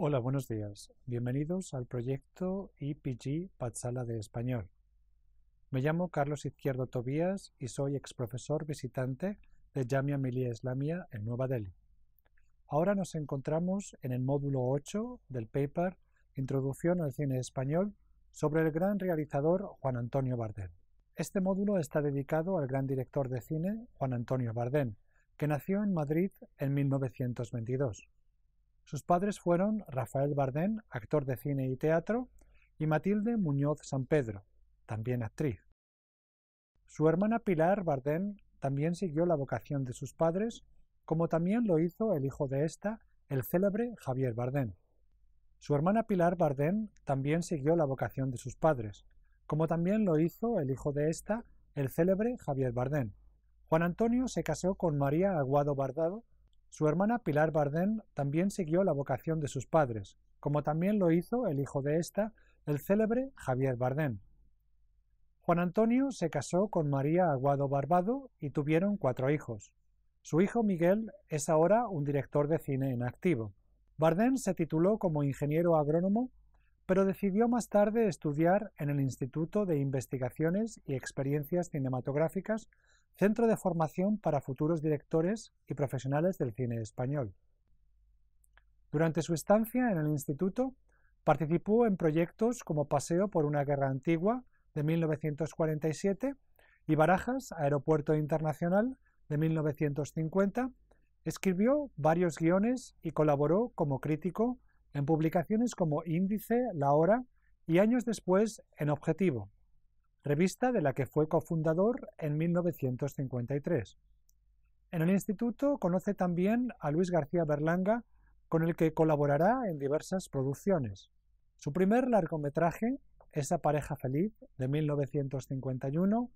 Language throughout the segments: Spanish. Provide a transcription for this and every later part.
Hola, buenos días. Bienvenidos al proyecto EPG Patsala de Español. Me llamo Carlos Izquierdo Tobías y soy ex profesor visitante de Jamia Millia Islamia en Nueva Delhi. Ahora nos encontramos en el módulo 8 del paper Introducción al cine español sobre el gran realizador Juan Antonio Bardem. Este módulo está dedicado al gran director de cine Juan Antonio Bardem, que nació en Madrid en 1922. Sus padres fueron Rafael Bardén, actor de cine y teatro, y Matilde Muñoz San Pedro, también actriz. Su hermana Pilar Bardén también siguió la vocación de sus padres, como también lo hizo el hijo de esta, el célebre Javier Bardén. Su hermana Pilar Bardén también siguió la vocación de sus padres, como también lo hizo el hijo de esta, el célebre Javier Bardén. Juan Antonio se casó con María Aguado Bardado, su hermana Pilar Bardén también siguió la vocación de sus padres, como también lo hizo el hijo de esta, el célebre Javier Bardén. Juan Antonio se casó con María Aguado Barbado y tuvieron cuatro hijos. Su hijo Miguel es ahora un director de cine en activo. Bardem se tituló como ingeniero agrónomo, pero decidió más tarde estudiar en el Instituto de Investigaciones y Experiencias Cinematográficas Centro de formación para futuros directores y profesionales del cine español. Durante su estancia en el instituto, participó en proyectos como Paseo por una guerra antigua de 1947 y Barajas, Aeropuerto Internacional de 1950, escribió varios guiones y colaboró como crítico en publicaciones como Índice, La Hora y años después en Objetivo revista de la que fue cofundador en 1953. En el instituto conoce también a Luis García Berlanga, con el que colaborará en diversas producciones. Su primer largometraje, Esa pareja feliz, de 1951,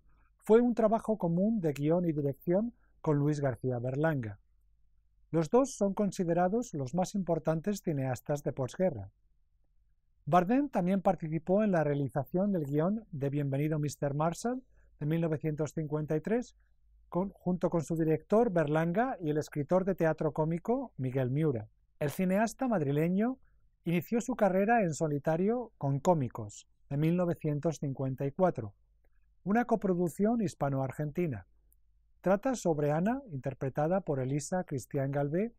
fue un trabajo común de guión y dirección con Luis García Berlanga. Los dos son considerados los más importantes cineastas de posguerra. Bardem también participó en la realización del guión de Bienvenido Mr. Marshall de 1953, junto con su director Berlanga y el escritor de teatro cómico Miguel Miura. El cineasta madrileño inició su carrera en solitario con Cómicos de 1954, una coproducción hispano-argentina. Trata sobre Ana, interpretada por Elisa Cristian Galvé,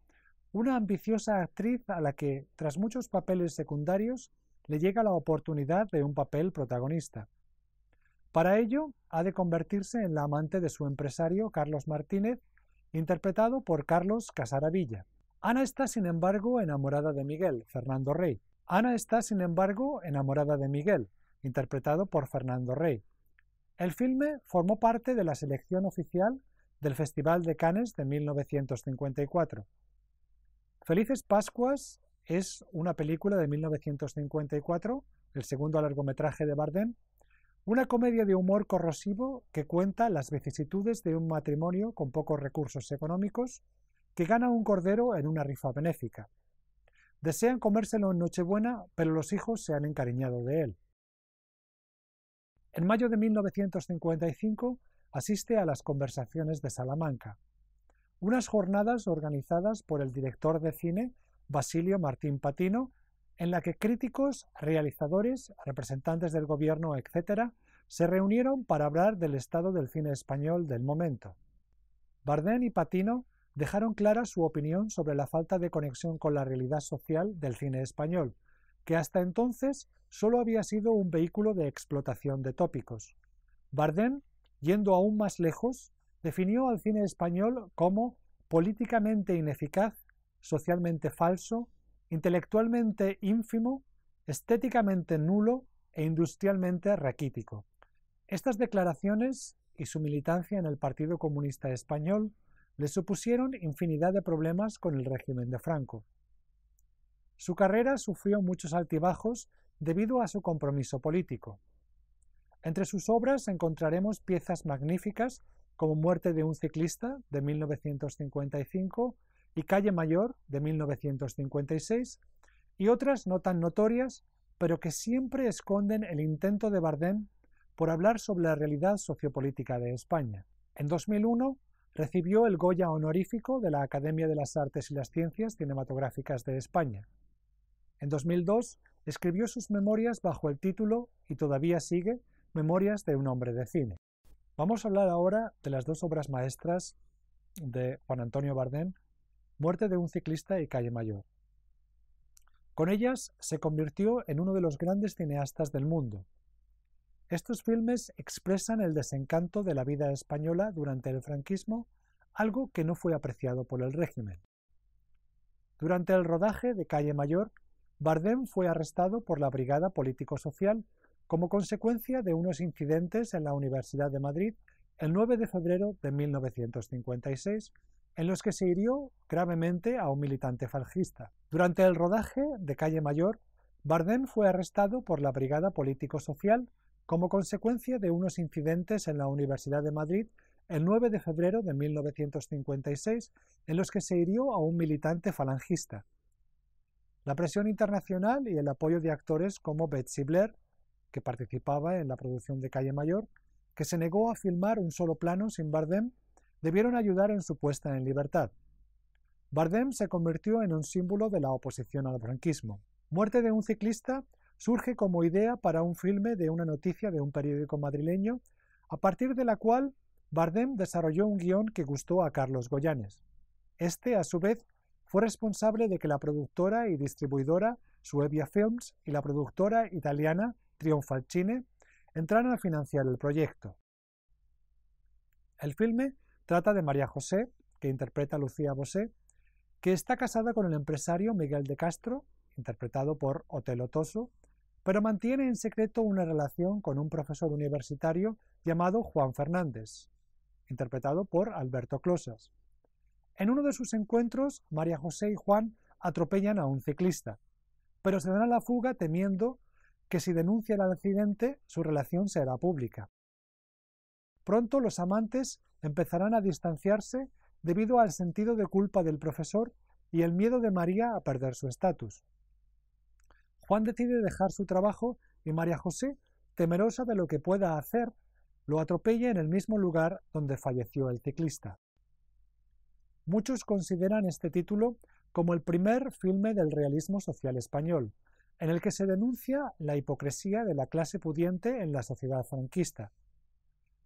una ambiciosa actriz a la que, tras muchos papeles secundarios, le llega la oportunidad de un papel protagonista. Para ello, ha de convertirse en la amante de su empresario Carlos Martínez, interpretado por Carlos Casaravilla. Ana está, sin embargo, enamorada de Miguel, Fernando Rey. Ana está, sin embargo, enamorada de Miguel, interpretado por Fernando Rey. El filme formó parte de la selección oficial del Festival de Cannes de 1954. Felices Pascuas es una película de 1954, el segundo largometraje de Bardem, una comedia de humor corrosivo que cuenta las vicisitudes de un matrimonio con pocos recursos económicos que gana un cordero en una rifa benéfica. Desean comérselo en Nochebuena, pero los hijos se han encariñado de él. En mayo de 1955 asiste a las conversaciones de Salamanca, unas jornadas organizadas por el director de cine Basilio Martín Patino, en la que críticos, realizadores, representantes del gobierno, etc., se reunieron para hablar del estado del cine español del momento. Bardem y Patino dejaron clara su opinión sobre la falta de conexión con la realidad social del cine español, que hasta entonces solo había sido un vehículo de explotación de tópicos. Bardem, yendo aún más lejos, definió al cine español como políticamente ineficaz socialmente falso, intelectualmente ínfimo, estéticamente nulo e industrialmente raquítico. Estas declaraciones y su militancia en el Partido Comunista Español le supusieron infinidad de problemas con el régimen de Franco. Su carrera sufrió muchos altibajos debido a su compromiso político. Entre sus obras encontraremos piezas magníficas como Muerte de un ciclista de 1955 y Calle Mayor de 1956, y otras no tan notorias, pero que siempre esconden el intento de Bardem por hablar sobre la realidad sociopolítica de España. En 2001 recibió el Goya honorífico de la Academia de las Artes y las Ciencias Cinematográficas de España. En 2002 escribió sus memorias bajo el título, y todavía sigue, Memorias de un hombre de cine. Vamos a hablar ahora de las dos obras maestras de Juan Antonio Bardem, muerte de un ciclista y calle mayor. Con ellas se convirtió en uno de los grandes cineastas del mundo. Estos filmes expresan el desencanto de la vida española durante el franquismo, algo que no fue apreciado por el régimen. Durante el rodaje de Calle Mayor, Bardem fue arrestado por la Brigada Político-Social como consecuencia de unos incidentes en la Universidad de Madrid el 9 de febrero de 1956, en los que se hirió gravemente a un militante falangista Durante el rodaje de Calle Mayor, Bardem fue arrestado por la Brigada Político-Social como consecuencia de unos incidentes en la Universidad de Madrid el 9 de febrero de 1956, en los que se hirió a un militante falangista. La presión internacional y el apoyo de actores como Betsy Blair, que participaba en la producción de Calle Mayor, que se negó a filmar un solo plano sin Bardem debieron ayudar en su puesta en libertad. Bardem se convirtió en un símbolo de la oposición al franquismo. Muerte de un ciclista surge como idea para un filme de una noticia de un periódico madrileño, a partir de la cual Bardem desarrolló un guión que gustó a Carlos Goyanes. Este, a su vez, fue responsable de que la productora y distribuidora Suevia Films y la productora italiana Triunfalcine entraran a financiar el proyecto. El filme trata de María José, que interpreta a Lucía Bosé, que está casada con el empresario Miguel de Castro, interpretado por Otelo Toso, pero mantiene en secreto una relación con un profesor universitario llamado Juan Fernández, interpretado por Alberto Closas. En uno de sus encuentros, María José y Juan atropellan a un ciclista, pero se dan a la fuga temiendo que si denuncian el accidente su relación será pública. Pronto los amantes empezarán a distanciarse debido al sentido de culpa del profesor y el miedo de María a perder su estatus. Juan decide dejar su trabajo y María José, temerosa de lo que pueda hacer, lo atropella en el mismo lugar donde falleció el ciclista. Muchos consideran este título como el primer filme del realismo social español, en el que se denuncia la hipocresía de la clase pudiente en la sociedad franquista.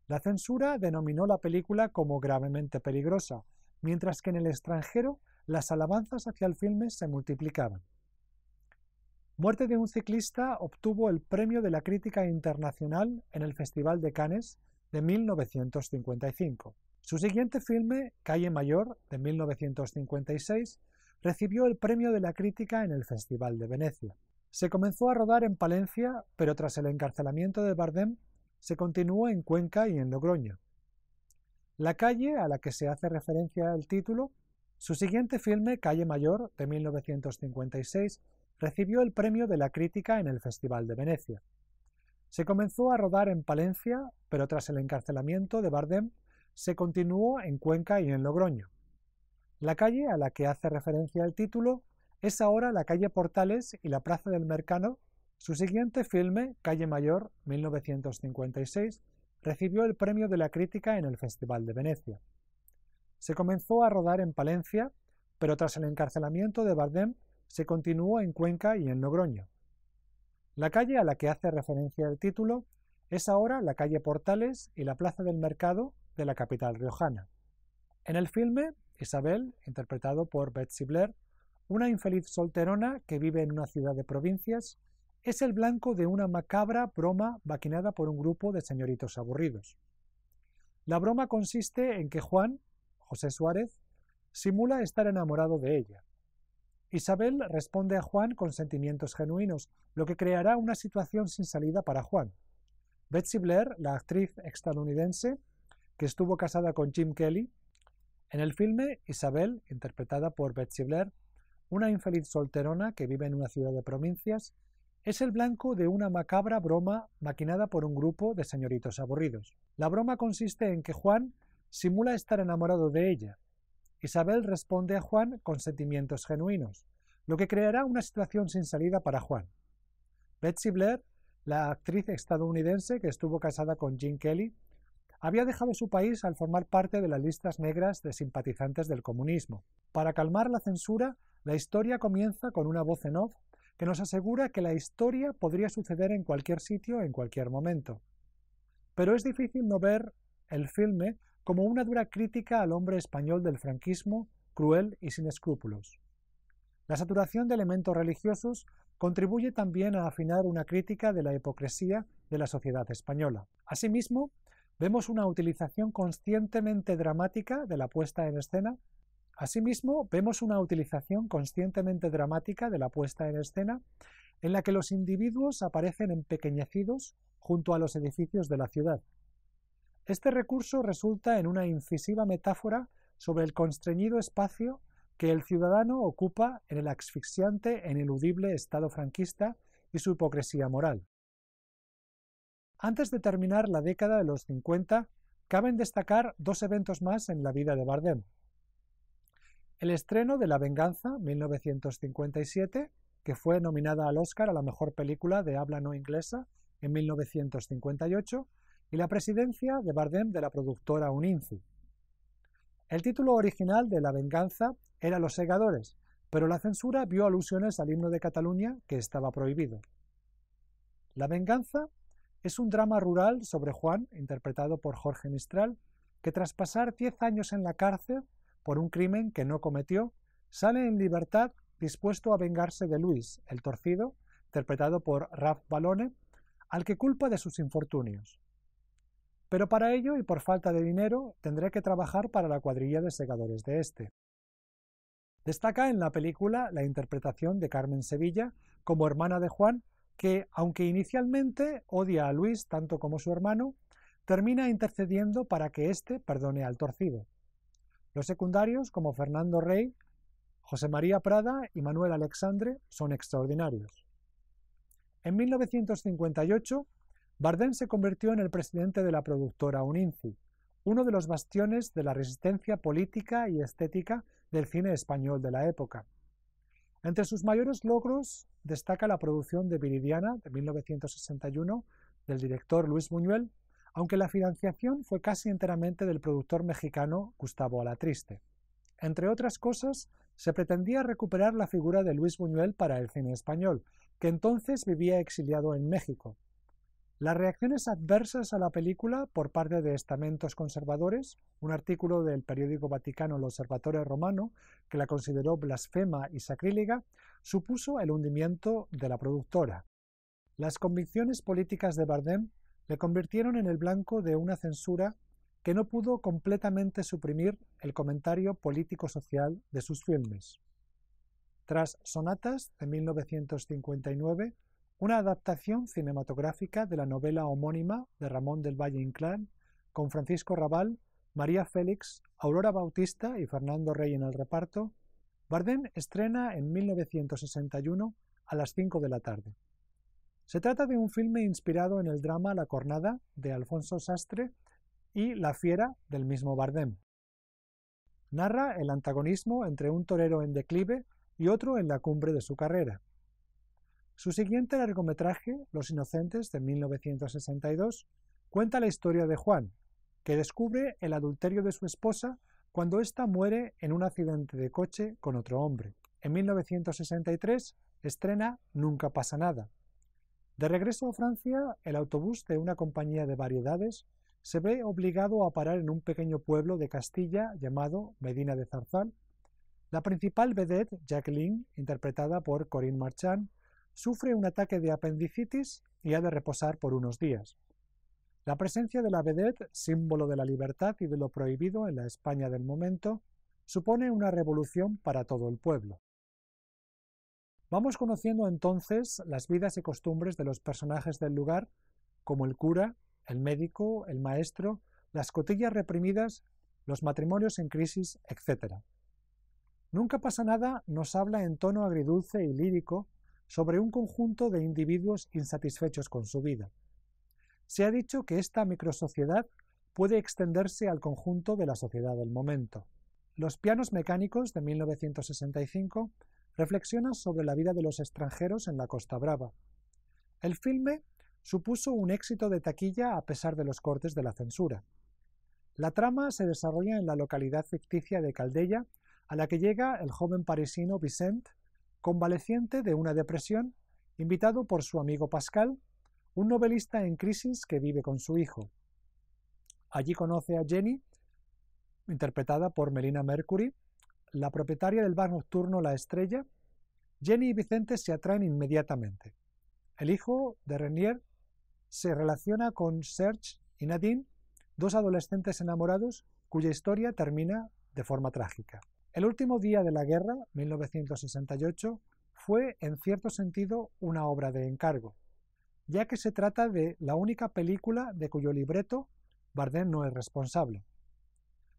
La censura denominó la película como gravemente peligrosa, mientras que en el extranjero las alabanzas hacia el filme se multiplicaban. Muerte de un ciclista obtuvo el premio de la crítica internacional en el Festival de Cannes de 1955. Su siguiente filme, Calle Mayor, de 1956, recibió el premio de la crítica en el Festival de Venecia. Se comenzó a rodar en Palencia, pero tras el encarcelamiento de Bardem se continuó en Cuenca y en Logroño. La calle a la que se hace referencia el título, su siguiente filme, Calle Mayor, de 1956, recibió el premio de la crítica en el Festival de Venecia. Se comenzó a rodar en Palencia, pero tras el encarcelamiento de Bardem, se continuó en Cuenca y en Logroño. La calle a la que hace referencia el título es ahora la calle Portales y la Plaza del Mercado su siguiente filme, Calle Mayor, 1956, recibió el premio de la crítica en el Festival de Venecia. Se comenzó a rodar en Palencia, pero tras el encarcelamiento de Bardem se continuó en Cuenca y en Logroño. La calle a la que hace referencia el título es ahora la calle Portales y la plaza del Mercado de la capital riojana. En el filme, Isabel, interpretado por Betsy Blair, una infeliz solterona que vive en una ciudad de provincias, es el blanco de una macabra broma vaquinada por un grupo de señoritos aburridos. La broma consiste en que Juan, José Suárez, simula estar enamorado de ella. Isabel responde a Juan con sentimientos genuinos, lo que creará una situación sin salida para Juan. Betsy Blair, la actriz estadounidense, que estuvo casada con Jim Kelly, en el filme Isabel, interpretada por Betsy Blair, una infeliz solterona que vive en una ciudad de provincias, es el blanco de una macabra broma maquinada por un grupo de señoritos aburridos. La broma consiste en que Juan simula estar enamorado de ella. Isabel responde a Juan con sentimientos genuinos, lo que creará una situación sin salida para Juan. Betsy Blair, la actriz estadounidense que estuvo casada con Jim Kelly, había dejado su país al formar parte de las listas negras de simpatizantes del comunismo. Para calmar la censura, la historia comienza con una voz en off que nos asegura que la historia podría suceder en cualquier sitio, en cualquier momento. Pero es difícil no ver el filme como una dura crítica al hombre español del franquismo, cruel y sin escrúpulos. La saturación de elementos religiosos contribuye también a afinar una crítica de la hipocresía de la sociedad española. Asimismo, vemos una utilización conscientemente dramática de la puesta en escena Asimismo, vemos una utilización conscientemente dramática de la puesta en escena, en la que los individuos aparecen empequeñecidos junto a los edificios de la ciudad. Este recurso resulta en una incisiva metáfora sobre el constreñido espacio que el ciudadano ocupa en el asfixiante e ineludible Estado franquista y su hipocresía moral. Antes de terminar la década de los 50, caben destacar dos eventos más en la vida de Bardem. El estreno de La Venganza, 1957, que fue nominada al Oscar a la mejor película de habla no inglesa en 1958, y la presidencia de Bardem de la productora Uninci. El título original de La Venganza era Los Segadores, pero la censura vio alusiones al himno de Cataluña que estaba prohibido. La Venganza es un drama rural sobre Juan, interpretado por Jorge Mistral, que tras pasar 10 años en la cárcel por un crimen que no cometió, sale en libertad dispuesto a vengarse de Luis, el torcido, interpretado por Raf Balone, al que culpa de sus infortunios. Pero para ello y por falta de dinero tendré que trabajar para la cuadrilla de segadores de este. Destaca en la película la interpretación de Carmen Sevilla como hermana de Juan, que, aunque inicialmente odia a Luis tanto como su hermano, termina intercediendo para que éste perdone al torcido. Los secundarios, como Fernando Rey, José María Prada y Manuel Alexandre, son extraordinarios. En 1958, Bardem se convirtió en el presidente de la productora Uninci, uno de los bastiones de la resistencia política y estética del cine español de la época. Entre sus mayores logros destaca la producción de Viridiana de 1961 del director Luis Buñuel aunque la financiación fue casi enteramente del productor mexicano Gustavo Alatriste. Entre otras cosas, se pretendía recuperar la figura de Luis Buñuel para el cine español, que entonces vivía exiliado en México. Las reacciones adversas a la película por parte de estamentos conservadores, un artículo del periódico vaticano El Observatorio Romano, que la consideró blasfema y sacrílega, supuso el hundimiento de la productora. Las convicciones políticas de Bardem le convirtieron en el blanco de una censura que no pudo completamente suprimir el comentario político-social de sus filmes. Tras Sonatas de 1959, una adaptación cinematográfica de la novela homónima de Ramón del Valle Inclán, con Francisco Raval, María Félix, Aurora Bautista y Fernando Rey en el reparto, Bardem estrena en 1961 a las 5 de la tarde. Se trata de un filme inspirado en el drama La cornada de Alfonso Sastre y La fiera del mismo Bardem. Narra el antagonismo entre un torero en declive y otro en la cumbre de su carrera. Su siguiente largometraje, Los Inocentes, de 1962, cuenta la historia de Juan, que descubre el adulterio de su esposa cuando ésta muere en un accidente de coche con otro hombre. En 1963 estrena Nunca pasa nada, de regreso a Francia, el autobús de una compañía de variedades se ve obligado a parar en un pequeño pueblo de Castilla llamado Medina de Zarzal. La principal vedette, Jacqueline, interpretada por Corinne Marchand, sufre un ataque de apendicitis y ha de reposar por unos días. La presencia de la vedette, símbolo de la libertad y de lo prohibido en la España del momento, supone una revolución para todo el pueblo. Vamos conociendo entonces las vidas y costumbres de los personajes del lugar, como el cura, el médico, el maestro, las cotillas reprimidas, los matrimonios en crisis, etc. Nunca pasa nada nos habla en tono agridulce y lírico sobre un conjunto de individuos insatisfechos con su vida. Se ha dicho que esta microsociedad puede extenderse al conjunto de la sociedad del momento. Los pianos mecánicos de 1965 reflexiona sobre la vida de los extranjeros en la Costa Brava. El filme supuso un éxito de taquilla a pesar de los cortes de la censura. La trama se desarrolla en la localidad ficticia de Caldella, a la que llega el joven parisino Vicente, convaleciente de una depresión, invitado por su amigo Pascal, un novelista en crisis que vive con su hijo. Allí conoce a Jenny, interpretada por Melina Mercury, la propietaria del bar nocturno La Estrella, Jenny y Vicente se atraen inmediatamente. El hijo de Renier se relaciona con Serge y Nadine, dos adolescentes enamorados cuya historia termina de forma trágica. El último día de la guerra, 1968, fue en cierto sentido una obra de encargo, ya que se trata de la única película de cuyo libreto Bardem no es responsable.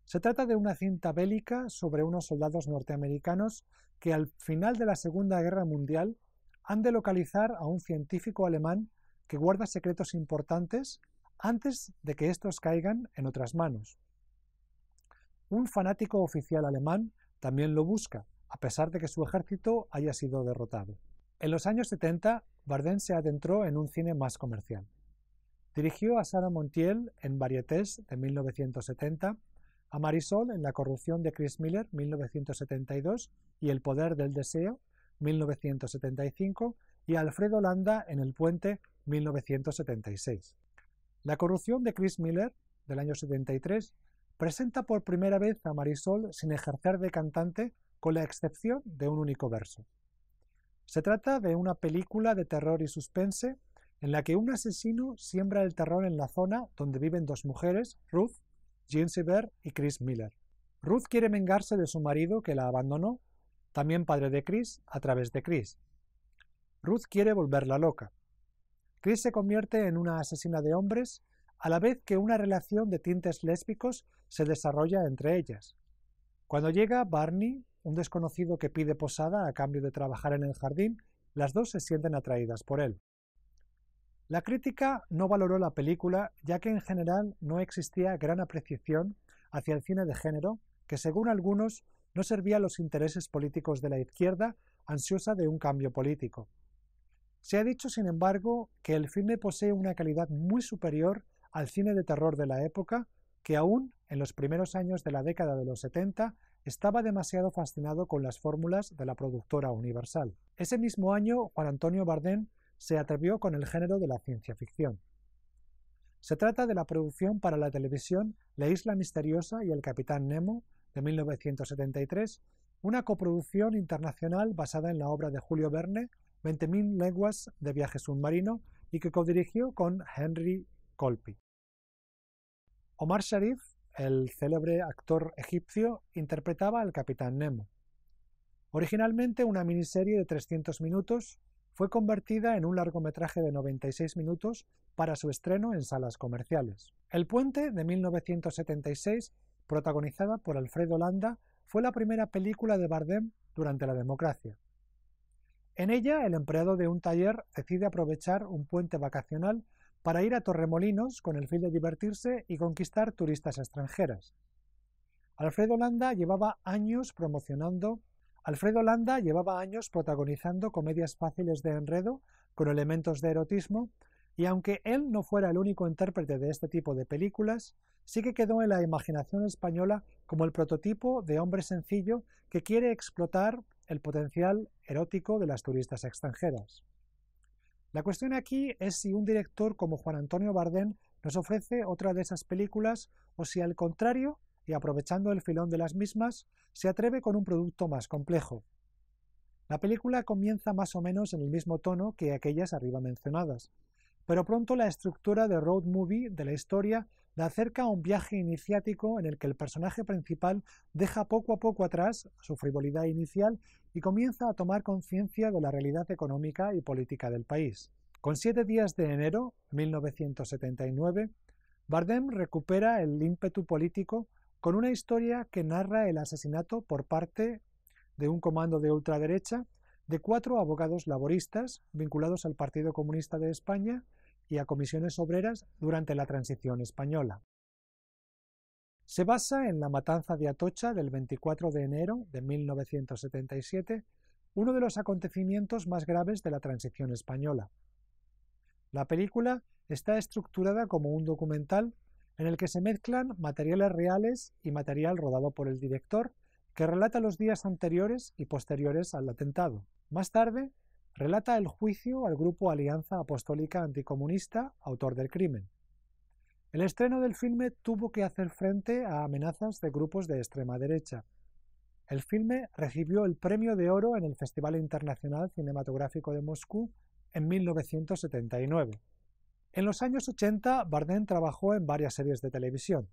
Se trata de una cinta bélica sobre unos soldados norteamericanos que al final de la Segunda Guerra Mundial han de localizar a un científico alemán que guarda secretos importantes antes de que estos caigan en otras manos. Un fanático oficial alemán también lo busca, a pesar de que su ejército haya sido derrotado. En los años 70, Bardem se adentró en un cine más comercial. Dirigió a Sarah Montiel en Varietés de 1970 a Marisol en La corrupción de Chris Miller, 1972, y El poder del deseo, 1975, y Alfredo Landa en El puente, 1976. La corrupción de Chris Miller, del año 73, presenta por primera vez a Marisol sin ejercer de cantante, con la excepción de un único verso. Se trata de una película de terror y suspense en la que un asesino siembra el terror en la zona donde viven dos mujeres, Ruth Jean Sever y Chris Miller. Ruth quiere vengarse de su marido que la abandonó, también padre de Chris, a través de Chris. Ruth quiere volverla loca. Chris se convierte en una asesina de hombres, a la vez que una relación de tintes lésbicos se desarrolla entre ellas. Cuando llega Barney, un desconocido que pide posada a cambio de trabajar en el jardín, las dos se sienten atraídas por él. La crítica no valoró la película ya que en general no existía gran apreciación hacia el cine de género, que según algunos no servía a los intereses políticos de la izquierda ansiosa de un cambio político. Se ha dicho, sin embargo, que el filme posee una calidad muy superior al cine de terror de la época, que aún en los primeros años de la década de los 70 estaba demasiado fascinado con las fórmulas de la productora Universal. Ese mismo año, Juan Antonio Bardem se atrevió con el género de la ciencia ficción. Se trata de la producción para la televisión La Isla Misteriosa y el Capitán Nemo de 1973, una coproducción internacional basada en la obra de Julio Verne, 20.000 leguas de viaje submarino, y que codirigió con Henry Colpi. Omar Sharif, el célebre actor egipcio, interpretaba al capitán Nemo. Originalmente una miniserie de 300 minutos, fue convertida en un largometraje de 96 minutos para su estreno en salas comerciales. El puente de 1976, protagonizada por Alfredo Landa, fue la primera película de Bardem durante la democracia. En ella, el empleado de un taller decide aprovechar un puente vacacional para ir a Torremolinos con el fin de divertirse y conquistar turistas extranjeras. Alfredo Landa llevaba años promocionando Alfredo Landa llevaba años protagonizando comedias fáciles de enredo con elementos de erotismo, y aunque él no fuera el único intérprete de este tipo de películas, sí que quedó en la imaginación española como el prototipo de hombre sencillo que quiere explotar el potencial erótico de las turistas extranjeras. La cuestión aquí es si un director como Juan Antonio Bardén nos ofrece otra de esas películas o si al contrario y aprovechando el filón de las mismas, se atreve con un producto más complejo. La película comienza más o menos en el mismo tono que aquellas arriba mencionadas, pero pronto la estructura de road movie de la historia la acerca a un viaje iniciático en el que el personaje principal deja poco a poco atrás su frivolidad inicial y comienza a tomar conciencia de la realidad económica y política del país. Con siete días de enero de 1979, Bardem recupera el ímpetu político con una historia que narra el asesinato por parte de un comando de ultraderecha de cuatro abogados laboristas vinculados al Partido Comunista de España y a comisiones obreras durante la transición española. Se basa en la matanza de Atocha del 24 de enero de 1977, uno de los acontecimientos más graves de la transición española. La película está estructurada como un documental en el que se mezclan materiales reales y material rodado por el director, que relata los días anteriores y posteriores al atentado. Más tarde, relata el juicio al grupo Alianza Apostólica Anticomunista, autor del crimen. El estreno del filme tuvo que hacer frente a amenazas de grupos de extrema derecha. El filme recibió el Premio de Oro en el Festival Internacional Cinematográfico de Moscú en 1979. En los años 80, Bardem trabajó en varias series de televisión.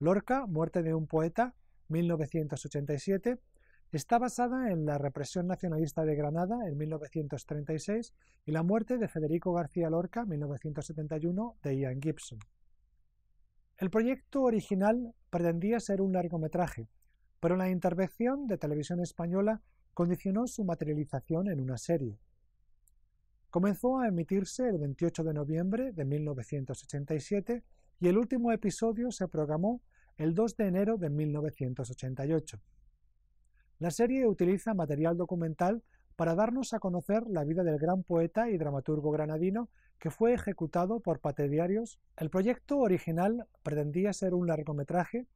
Lorca, Muerte de un poeta, 1987, está basada en la represión nacionalista de Granada en 1936 y la muerte de Federico García Lorca, 1971, de Ian Gibson. El proyecto original pretendía ser un largometraje, pero la intervención de Televisión Española condicionó su materialización en una serie. Comenzó a emitirse el 28 de noviembre de 1987 y el último episodio se programó el 2 de enero de 1988. La serie utiliza material documental para darnos a conocer la vida del gran poeta y dramaturgo granadino que fue ejecutado por Pate Diarios. El proyecto original pretendía ser un largometraje,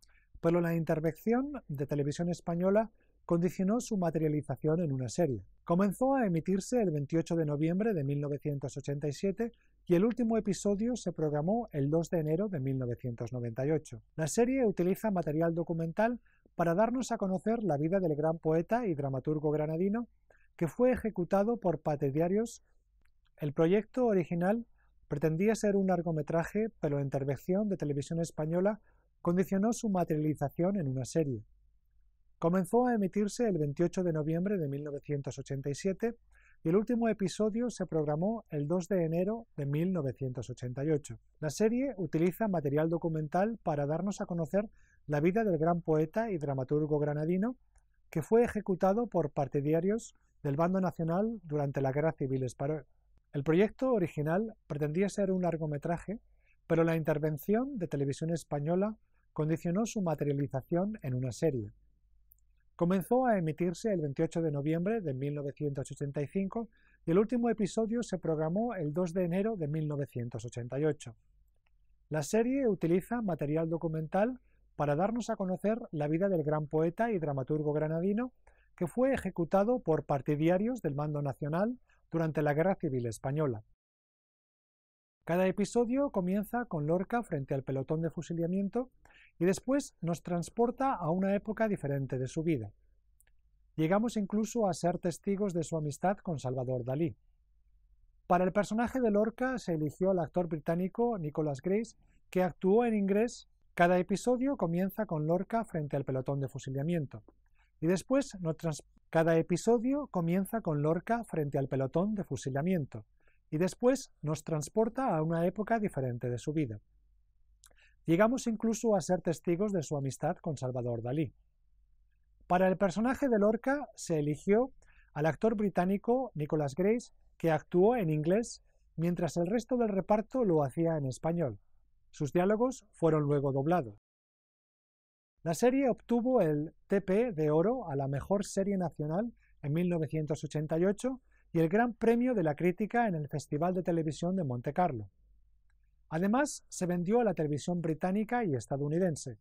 pero la intervención de Televisión Española condicionó su materialización en una serie. Comenzó a emitirse el 28 de noviembre de 1987 y el último episodio se programó el 2 de enero de 1998. La serie utiliza material documental para darnos a conocer la vida del gran poeta y dramaturgo granadino que fue ejecutado por Pate Diarios. El proyecto original pretendía ser un largometraje, pero la intervención de televisión española condicionó su materialización en una serie. Comenzó a emitirse el 28 de noviembre de 1987 y el último episodio se programó el 2 de enero de 1988. La serie utiliza material documental para darnos a conocer la vida del gran poeta y dramaturgo granadino, que fue ejecutado por partidarios del bando nacional durante la Guerra Civil Española. El proyecto original pretendía ser un largometraje, pero la intervención de Televisión Española condicionó su materialización en una serie. Comenzó a emitirse el 28 de noviembre de 1985 y el último episodio se programó el 2 de enero de 1988. La serie utiliza material documental para darnos a conocer la vida del gran poeta y dramaturgo granadino que fue ejecutado por partidarios del mando nacional durante la Guerra Civil Española. Cada episodio comienza con Lorca frente al pelotón de fusilamiento y después nos transporta a una época diferente de su vida. Llegamos incluso a ser testigos de su amistad con Salvador Dalí. Para el personaje de Lorca se eligió al actor británico Nicholas Grace, que actuó en inglés. Cada episodio comienza con Lorca frente al pelotón de fusilamiento. Y después cada episodio comienza con Lorca frente al pelotón de fusilamiento. Y después nos transporta a una época diferente de su vida. Llegamos incluso a ser testigos de su amistad con Salvador Dalí. Para el personaje de Lorca se eligió al actor británico Nicholas Grace, que actuó en inglés, mientras el resto del reparto lo hacía en español. Sus diálogos fueron luego doblados. La serie obtuvo el TP de Oro a la Mejor Serie Nacional en 1988 y el Gran Premio de la Crítica en el Festival de Televisión de Monte Carlo. Además, se vendió a la televisión británica y estadounidense.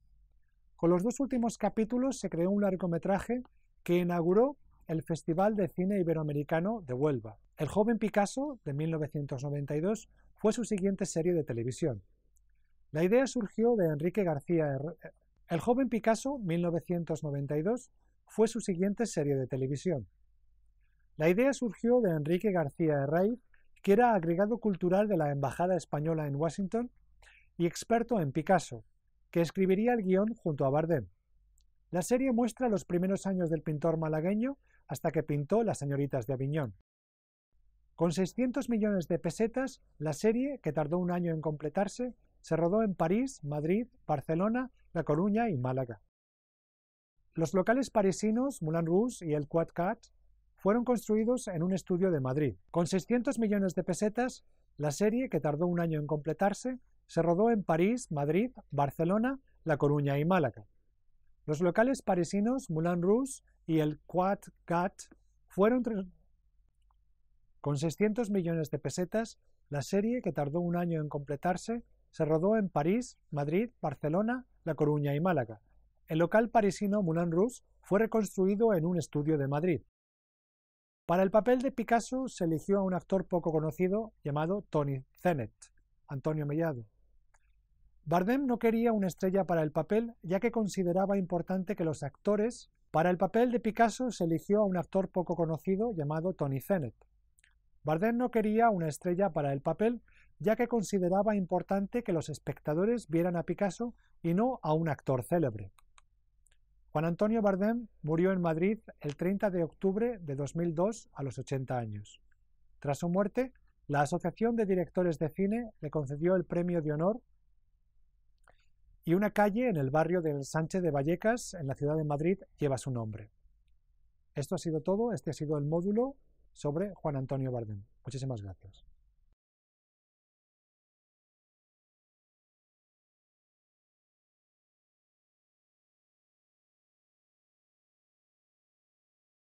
Con los dos últimos capítulos se creó un largometraje que inauguró el Festival de Cine Iberoamericano de Huelva. El joven Picasso, de 1992, fue su siguiente serie de televisión. La idea surgió de Enrique García. el joven Picasso, 1992, fue su siguiente serie de televisión. La idea surgió de Enrique García Herraiz, que era agregado cultural de la Embajada Española en Washington y experto en Picasso, que escribiría el guión junto a Bardem. La serie muestra los primeros años del pintor malagueño hasta que pintó Las señoritas de Aviñón. Con 600 millones de pesetas, la serie, que tardó un año en completarse, se rodó en París, Madrid, Barcelona, La Coruña y Málaga. Los locales parisinos, Moulin Rouge y el Quad Cat, fueron construidos en un estudio de Madrid. Con 600 millones de pesetas, la serie, que tardó un año en completarse, se rodó en París, Madrid, Barcelona, La Coruña y Málaga. Los locales parisinos Moulin Rouge y el Quad Gat fueron... Con 600 millones de pesetas, la serie, que tardó un año en completarse, se rodó en París, Madrid, Barcelona, La Coruña y Málaga. El local parisino Moulin Rouge fue reconstruido en un estudio de Madrid. Para el papel de Picasso se eligió a un actor poco conocido llamado Tony Zenet, Antonio Mellado. Bardem no quería una estrella para el papel, ya que consideraba importante que los actores. Para el papel de Picasso se eligió a un actor poco conocido llamado Tony Zenet. Bardem no quería una estrella para el papel, ya que consideraba importante que los espectadores vieran a Picasso y no a un actor célebre. Juan Antonio Bardem murió en Madrid el 30 de octubre de 2002 a los 80 años. Tras su muerte, la Asociación de Directores de Cine le concedió el premio de honor y una calle en el barrio del Sánchez de Vallecas, en la ciudad de Madrid, lleva su nombre. Esto ha sido todo, este ha sido el módulo sobre Juan Antonio Bardem. Muchísimas gracias.